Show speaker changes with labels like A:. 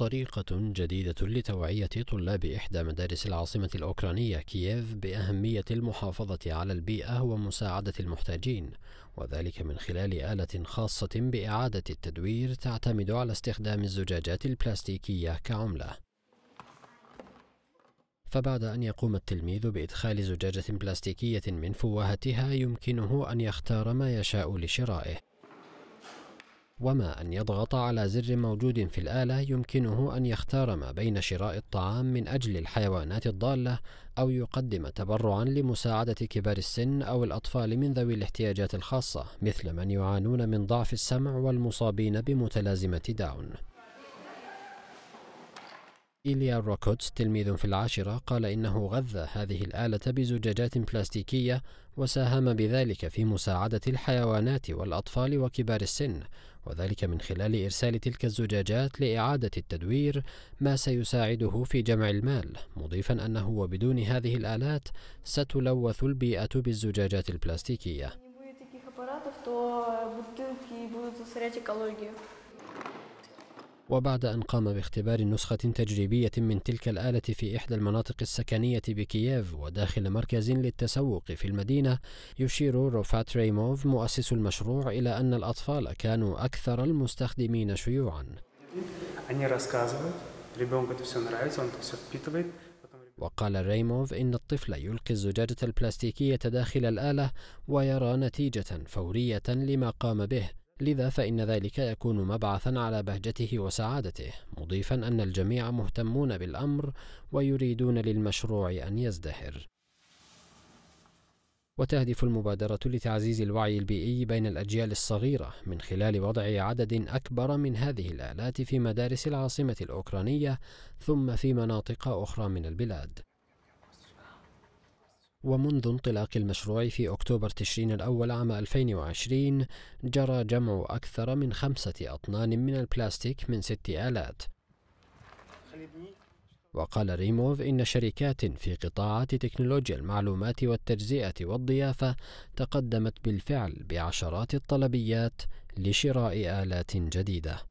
A: طريقة جديدة لتوعية طلاب إحدى مدارس العاصمة الأوكرانية كييف بأهمية المحافظة على البيئة ومساعدة المحتاجين، وذلك من خلال آلة خاصة بإعادة التدوير تعتمد على استخدام الزجاجات البلاستيكية كعملة. فبعد أن يقوم التلميذ بإدخال زجاجة بلاستيكية من فواهتها يمكنه أن يختار ما يشاء لشرائه وما أن يضغط على زر موجود في الآلة يمكنه أن يختار ما بين شراء الطعام من أجل الحيوانات الضالة أو يقدم تبرعا لمساعدة كبار السن أو الأطفال من ذوي الاحتياجات الخاصة مثل من يعانون من ضعف السمع والمصابين بمتلازمة داون إيليا روكوتس تلميذ في العاشرة قال إنه غذى هذه الآلة بزجاجات بلاستيكية وساهم بذلك في مساعدة الحيوانات والأطفال وكبار السن وذلك من خلال إرسال تلك الزجاجات لإعادة التدوير ما سيساعده في جمع المال مضيفا أنه وبدون هذه الآلات ستلوث البيئة بالزجاجات البلاستيكية وبعد أن قام باختبار نسخة تجريبية من تلك الآلة في إحدى المناطق السكنية بكييف وداخل مركز للتسوق في المدينة يشير روفات ريموف مؤسس المشروع إلى أن الأطفال كانوا أكثر المستخدمين شيوعا وقال ريموف إن الطفل يلقي الزجاجة البلاستيكية داخل الآلة ويرى نتيجة فورية لما قام به لذا فإن ذلك يكون مبعثا على بهجته وسعادته مضيفا أن الجميع مهتمون بالأمر ويريدون للمشروع أن يزدهر وتهدف المبادرة لتعزيز الوعي البيئي بين الأجيال الصغيرة من خلال وضع عدد أكبر من هذه الآلات في مدارس العاصمة الأوكرانية ثم في مناطق أخرى من البلاد ومنذ انطلاق المشروع في أكتوبر تشرين الأول عام 2020 جرى جمع أكثر من خمسة أطنان من البلاستيك من ست آلات وقال ريموف إن شركات في قطاعات تكنولوجيا المعلومات والتجزئة والضيافة تقدمت بالفعل بعشرات الطلبيات لشراء آلات جديدة